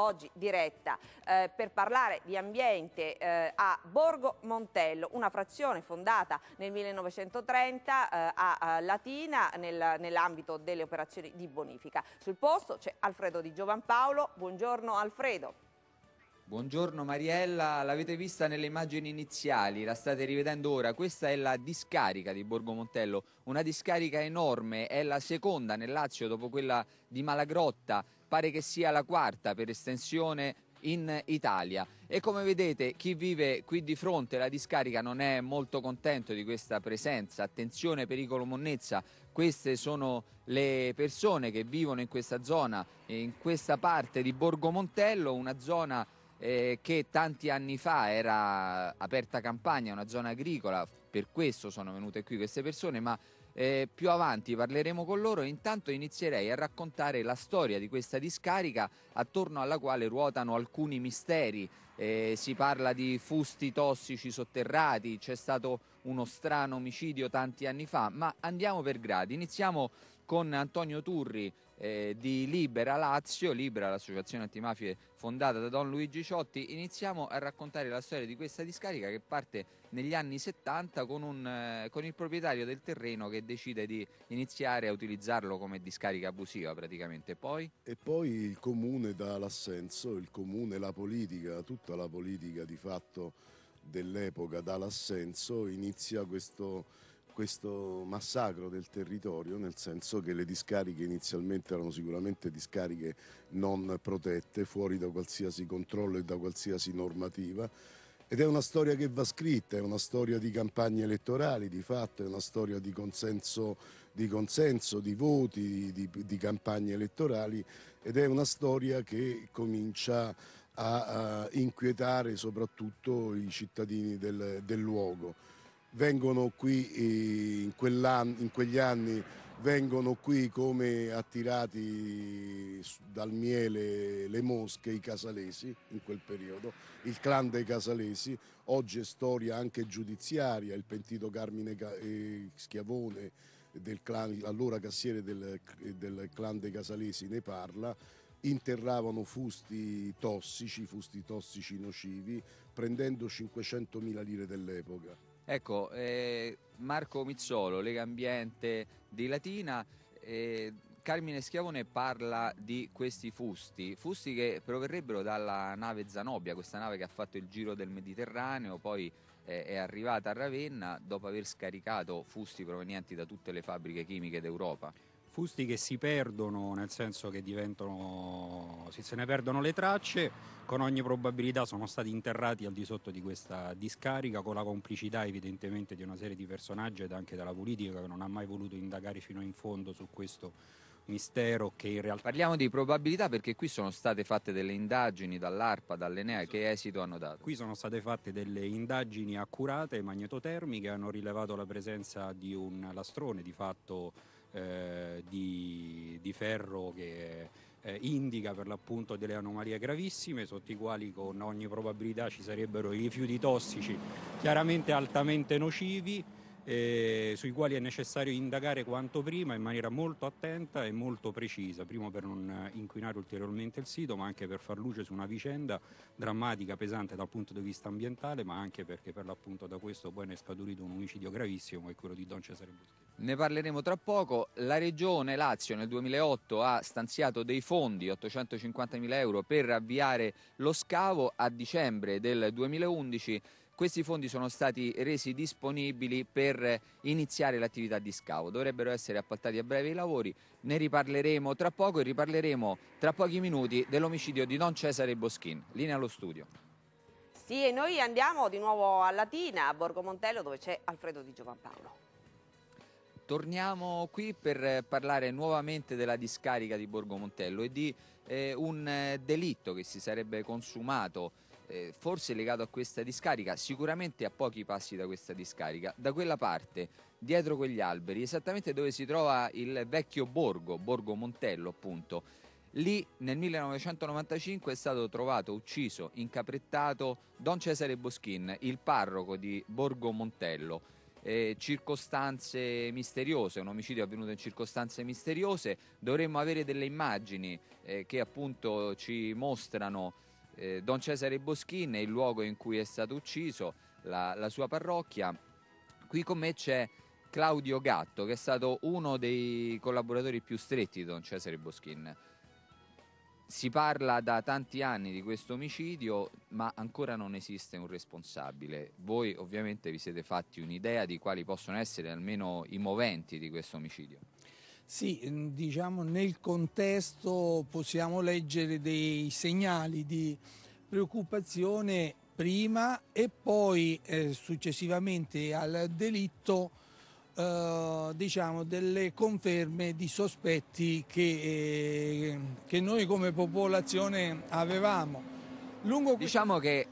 oggi diretta eh, per parlare di ambiente eh, a Borgo Montello, una frazione fondata nel 1930 eh, a Latina nel, nell'ambito delle operazioni di bonifica. Sul posto c'è Alfredo Di Giovanpaolo, buongiorno Alfredo. Buongiorno Mariella, l'avete vista nelle immagini iniziali, la state rivedendo ora, questa è la discarica di Borgo Montello, una discarica enorme, è la seconda nel Lazio dopo quella di Malagrotta, pare che sia la quarta per estensione in Italia e come vedete chi vive qui di fronte la discarica non è molto contento di questa presenza attenzione pericolo monnezza queste sono le persone che vivono in questa zona in questa parte di Borgo Montello una zona eh, che tanti anni fa era aperta campagna una zona agricola per questo sono venute qui queste persone ma eh, più avanti parleremo con loro. Intanto inizierei a raccontare la storia di questa discarica attorno alla quale ruotano alcuni misteri. Eh, si parla di fusti tossici sotterrati, c'è stato uno strano omicidio tanti anni fa, ma andiamo per gradi. Iniziamo con Antonio Turri, eh, di Libera Lazio, Libera l'associazione antimafie fondata da Don Luigi Ciotti, iniziamo a raccontare la storia di questa discarica che parte negli anni 70 con, un, eh, con il proprietario del terreno che decide di iniziare a utilizzarlo come discarica abusiva praticamente. Poi? E poi il comune dà l'assenso, il comune, la politica, tutta la politica di fatto dell'epoca dà l'assenso, inizia questo questo massacro del territorio, nel senso che le discariche inizialmente erano sicuramente discariche non protette, fuori da qualsiasi controllo e da qualsiasi normativa. Ed è una storia che va scritta, è una storia di campagne elettorali, di fatto, è una storia di consenso, di, consenso, di voti, di, di, campagne elettorali ed è una storia che comincia a, a inquietare soprattutto i cittadini del, del luogo vengono qui eh, in, in quegli anni vengono qui come attirati dal miele le mosche, i casalesi in quel periodo, il clan dei casalesi, oggi è storia anche giudiziaria, il pentito Carmine eh, Schiavone, clan, allora cassiere del, eh, del clan dei casalesi ne parla, interravano fusti tossici, fusti tossici nocivi, prendendo 500.000 lire dell'epoca Ecco, eh, Marco Mizzolo, Lega Ambiente di Latina. Eh, Carmine Schiavone parla di questi fusti, fusti che proverrebbero dalla nave Zanobia, questa nave che ha fatto il giro del Mediterraneo, poi eh, è arrivata a Ravenna dopo aver scaricato fusti provenienti da tutte le fabbriche chimiche d'Europa fusti che si perdono, nel senso che diventano, si se ne perdono le tracce, con ogni probabilità sono stati interrati al di sotto di questa discarica, con la complicità evidentemente di una serie di personaggi ed anche della politica che non ha mai voluto indagare fino in fondo su questo mistero che in realtà... Parliamo di probabilità perché qui sono state fatte delle indagini dall'ARPA, dall'Enea, che esito hanno dato? Qui sono state fatte delle indagini accurate magnetotermiche, hanno rilevato la presenza di un lastrone di fatto eh, di, di, ferro che eh, indica per l'appunto delle anomalie gravissime sotto i quali con ogni probabilità ci sarebbero i rifiuti tossici chiaramente altamente nocivi eh, sui quali è necessario indagare quanto prima in maniera molto attenta e molto precisa, primo per non inquinare ulteriormente il sito, ma anche per far luce su una vicenda drammatica, pesante dal punto di vista ambientale, ma anche perché per l'appunto da questo poi ne è scaturito un omicidio gravissimo, che è quello di Don Cesare Buschini. Ne parleremo tra poco. La Regione Lazio nel 2008 ha stanziato dei fondi, 850 mila euro, per avviare lo scavo. A dicembre del 2011 questi fondi sono stati resi disponibili per iniziare l'attività di scavo. Dovrebbero essere appaltati a breve i lavori, ne riparleremo tra poco e riparleremo tra pochi minuti dell'omicidio di Don Cesare Boschin. Linea allo studio. Sì, e noi andiamo di nuovo a Latina, a Borgo Montello, dove c'è Alfredo Di Giovanpaolo torniamo qui per parlare nuovamente della discarica di Borgo Montello e di eh, un eh, delitto che si sarebbe consumato eh, forse legato a questa discarica, sicuramente a pochi passi da questa discarica, da quella parte, dietro quegli alberi, esattamente dove si trova il vecchio borgo, Borgo Montello appunto, lì nel 1995 è stato trovato ucciso, incaprettato Don Cesare Boschin, il parroco di Borgo Montello. Eh, circostanze misteriose, un omicidio avvenuto in circostanze misteriose, dovremmo avere delle immagini eh, che appunto ci mostrano eh, Don Cesare Boschin è il luogo in cui è stato ucciso, la, la sua parrocchia. Qui con me c'è Claudio Gatto, che è stato uno dei collaboratori più stretti di Don Cesare Boschin. Si parla da tanti anni di questo omicidio, ma ancora non esiste un responsabile. Voi ovviamente vi siete fatti un'idea di quali possono essere almeno i moventi di questo omicidio. Sì, mm, diciamo nel contesto possiamo leggere dei segnali di preoccupazione prima e poi eh, successivamente al delitto eh, diciamo delle conferme di sospetti che, eh, che noi come popolazione avevamo. Lungo... Diciamo che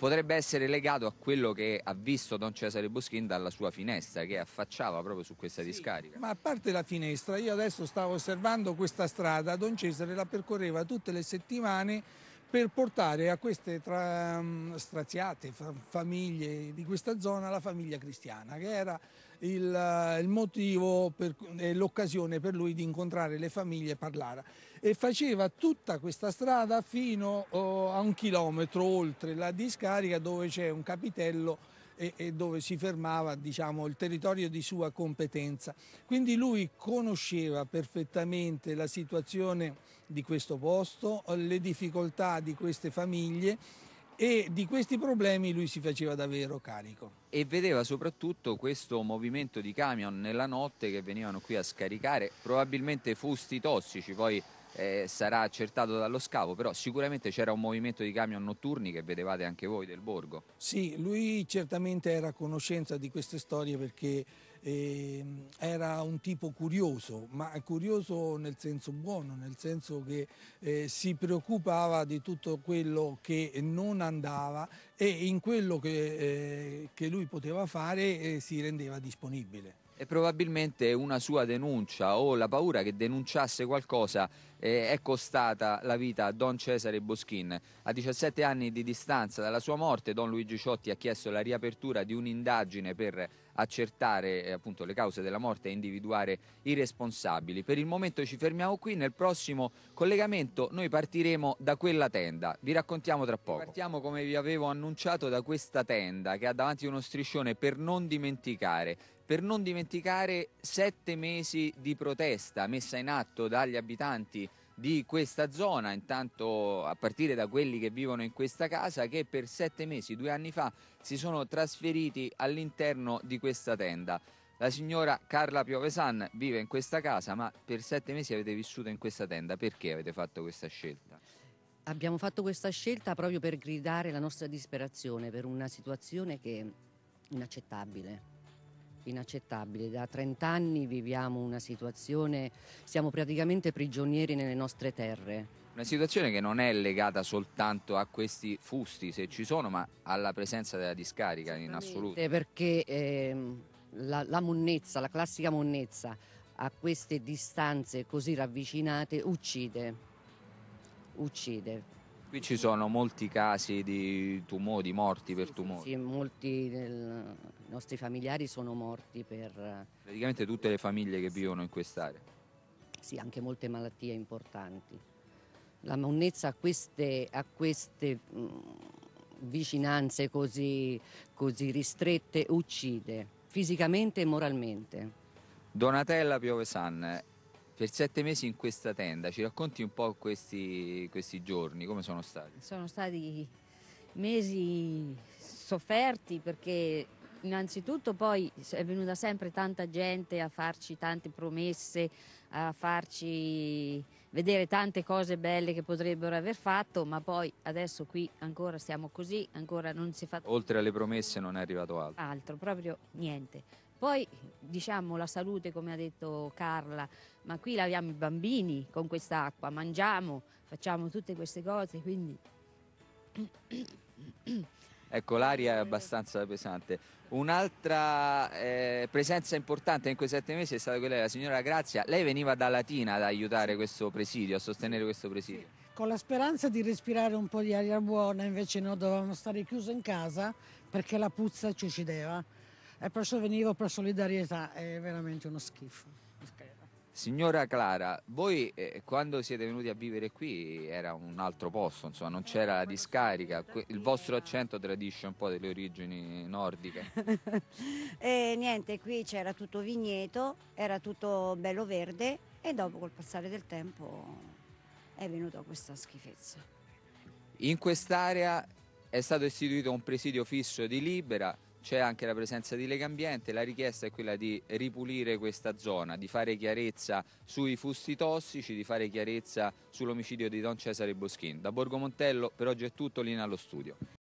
potrebbe essere legato a quello che ha visto Don Cesare Boschin dalla sua finestra che affacciava proprio su questa sì, discarica. Ma a parte la finestra, io adesso stavo osservando questa strada, Don Cesare la percorreva tutte le settimane per portare a queste tra, mm, straziate famiglie di questa zona la famiglia cristiana, che era il, eh, il motivo e l'occasione per lui di incontrare le famiglie e parlare e faceva tutta questa strada fino oh, a un chilometro oltre la discarica dove c'è un capitello e, e dove si fermava diciamo, il territorio di sua competenza. Quindi lui conosceva perfettamente la situazione di questo posto, le difficoltà di queste famiglie e di questi problemi lui si faceva davvero carico. E vedeva soprattutto questo movimento di camion nella notte che venivano qui a scaricare probabilmente fusti tossici, poi eh, sarà accertato dallo scavo, però sicuramente c'era un movimento di camion notturni che vedevate anche voi del borgo. Sì, lui certamente era a conoscenza di queste storie perché eh, era un tipo curioso, ma curioso nel senso buono, nel senso che eh, si preoccupava di tutto quello che non andava e in quello che, eh, che lui poteva fare eh, si rendeva disponibile e probabilmente una sua denuncia o la paura che denunciasse qualcosa è costata la vita a Don Cesare Boschin. A 17 anni di distanza dalla sua morte, Don Luigi Ciotti ha chiesto la riapertura di un'indagine per accertare eh, appunto, le cause della morte e individuare i responsabili. Per il momento ci fermiamo qui, nel prossimo collegamento noi partiremo da quella tenda, vi raccontiamo tra poco. Partiamo come vi avevo annunciato da questa tenda che ha davanti uno striscione per non dimenticare, per non dimenticare sette mesi di protesta messa in atto dagli abitanti di questa zona, intanto a partire da quelli che vivono in questa casa, che per sette mesi, due anni fa, si sono trasferiti all'interno di questa tenda. La signora Carla Piovesan vive in questa casa, ma per sette mesi avete vissuto in questa tenda. Perché avete fatto questa scelta? Abbiamo fatto questa scelta proprio per gridare la nostra disperazione per una situazione che è inaccettabile inaccettabile. Da 30 anni viviamo una situazione, siamo praticamente prigionieri nelle nostre terre. Una situazione che non è legata soltanto a questi fusti, se ci sono, ma alla presenza della discarica in assoluto. Perché eh, la, la monnezza, la classica monnezza, a queste distanze così ravvicinate uccide. Uccide Qui ci sono molti casi di tumori, morti sì, per tumori. Sì, sì molti dei nostri familiari sono morti per... Eh, Praticamente tutte le famiglie che vivono in quest'area. Sì, anche molte malattie importanti. La monnezza a queste, a queste mh, mm, vicinanze così, così ristrette uccide, fisicamente e moralmente. Donatella Piovesan per sette mesi in questa tenda, ci racconti un po' questi, questi giorni, come sono stati? Sono stati mesi sofferti perché innanzitutto poi è venuta sempre tanta gente a farci tante promesse, a farci vedere tante cose belle che potrebbero aver fatto, ma poi adesso qui ancora siamo così, ancora non si è fatto. Oltre alle promesse non è arrivato altro. Altro, proprio niente. Poi diciamo la salute, come ha detto Carla, ma qui laviamo i bambini con questa acqua, mangiamo, facciamo tutte queste cose, quindi... Ecco, l'aria è abbastanza pesante. Un'altra eh, presenza importante in quei sette mesi è stata quella della signora Grazia. Lei veniva da Latina ad aiutare questo presidio, a sostenere questo presidio. Sì. Con la speranza di respirare un po' di aria buona, invece no, dovevamo stare chiusi in casa perché la puzza ci uccideva. E perciò venivo per solidarietà, è veramente uno schifo. Signora Clara, voi eh, quando siete venuti a vivere qui era un altro posto, insomma, non c'era la discarica, il vostro accento tradisce un po' delle origini nordiche. e niente, qui c'era tutto vigneto, era tutto bello verde e dopo col passare del tempo è venuta questa schifezza. In quest'area è stato istituito un presidio fisso di Libera, c'è anche la presenza di Lega Ambiente, la richiesta è quella di ripulire questa zona, di fare chiarezza sui fusti tossici, di fare chiarezza sull'omicidio di Don Cesare Boschin. Da Borgo Montello per oggi è tutto, linea allo studio.